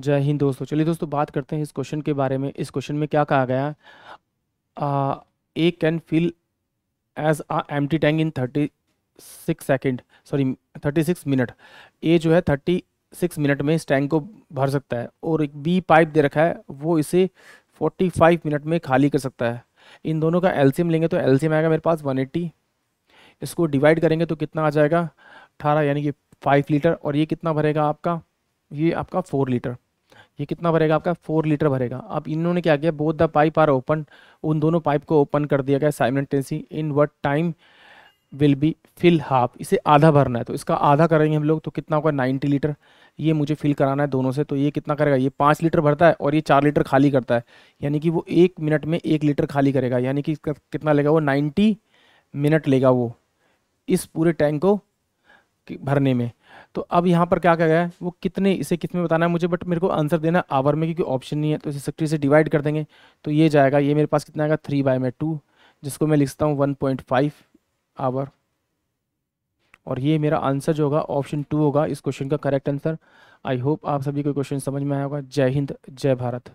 जय हिंद दोस्तों चलिए दोस्तों बात करते हैं इस क्वेश्चन के बारे में इस क्वेश्चन में क्या कहा गया A can fill as a empty tank in thirty six second sorry thirty six minute uh जो है थर्टी सिक्स मिनट में इस टैंक को भर सकता है और एक बी पाइप दे रखा है वो इसे फोर्टी फाइव मिनट में खाली कर सकता है इन दोनों का एल्सियम लेंगे तो एल्सियम आएगा मेरे पास वन एट्टी इसको डिवाइड करेंगे तो कितना आ जाएगा अठारह यानी कि फाइव लीटर और ये कितना भरेगा आपका ये आपका फोर लीटर ये कितना भरेगा आपका फोर लीटर भरेगा अब इन्होंने क्या किया both the pipe are open उन दोनों पाइप को ओपन कर दिया गया टेंसी in what time will be fill half इसे आधा भरना है तो इसका आधा करेंगे हम लोग तो कितना होगा नाइन्टी लीटर ये मुझे फिल कराना है दोनों से तो ये कितना करेगा ये पाँच लीटर भरता है और ये चार लीटर खाली करता है यानी कि वो एक मिनट में एक लीटर खाली करेगा यानी कि कितना लेगा वो नाइन्टी मिनट लेगा वो इस पूरे टैंक को भरने में तो अब यहाँ पर क्या कह गया है वो कितने इसे कितने बताना है मुझे बट मेरे को आंसर देना आवर में क्योंकि ऑप्शन नहीं है तो इसे सिक्सटी से डिवाइड कर देंगे तो ये जाएगा ये मेरे पास कितना आएगा थ्री बाय में टू जिसको मैं लिखता हूँ वन पॉइंट फाइव आवर और ये मेरा आंसर जो होगा ऑप्शन टू होगा इस क्वेश्चन का करेक्ट आंसर आई होप आप सभी को क्वेश्चन समझ में आया होगा जय हिंद जय भारत